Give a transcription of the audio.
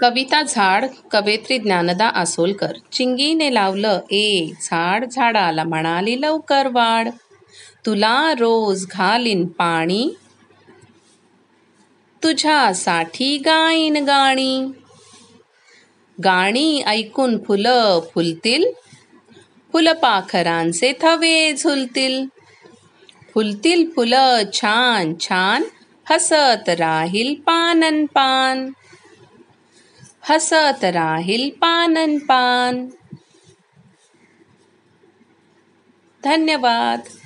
कविता झाड कवयित्री ज्ञानदा आसोलकर चिंगीने लावलं ए झाड झाडाला म्हणाली लवकर वाढ तुला रोज घालीन पाणी साठी गाईन गाणी गाणी ऐकून फुलं फुलतील फुलपाखरांचे थवे झुलतील फुलतील फुल छान छान हसत राहील पानन पान हसत राहील पानन पान धन्यवाद